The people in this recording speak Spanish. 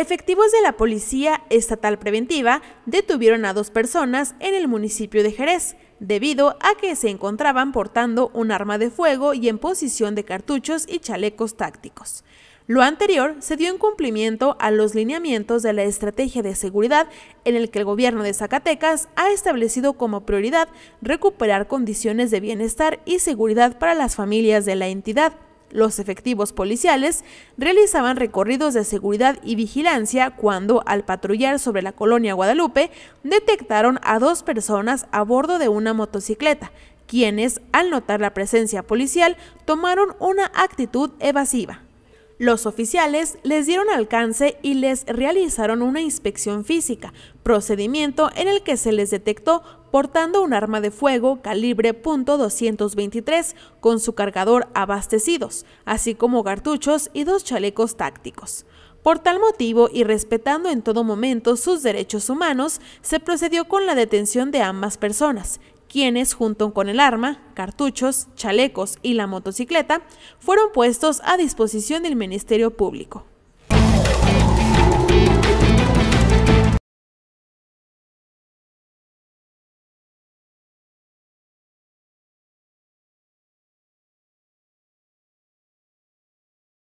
efectivos de la Policía Estatal Preventiva detuvieron a dos personas en el municipio de Jerez, debido a que se encontraban portando un arma de fuego y en posición de cartuchos y chalecos tácticos. Lo anterior se dio en cumplimiento a los lineamientos de la estrategia de seguridad en el que el gobierno de Zacatecas ha establecido como prioridad recuperar condiciones de bienestar y seguridad para las familias de la entidad. Los efectivos policiales realizaban recorridos de seguridad y vigilancia cuando, al patrullar sobre la colonia Guadalupe, detectaron a dos personas a bordo de una motocicleta, quienes, al notar la presencia policial, tomaron una actitud evasiva. Los oficiales les dieron alcance y les realizaron una inspección física, procedimiento en el que se les detectó portando un arma de fuego calibre .223 con su cargador abastecidos, así como cartuchos y dos chalecos tácticos. Por tal motivo y respetando en todo momento sus derechos humanos, se procedió con la detención de ambas personas, quienes junto con el arma, cartuchos, chalecos y la motocicleta fueron puestos a disposición del Ministerio Público.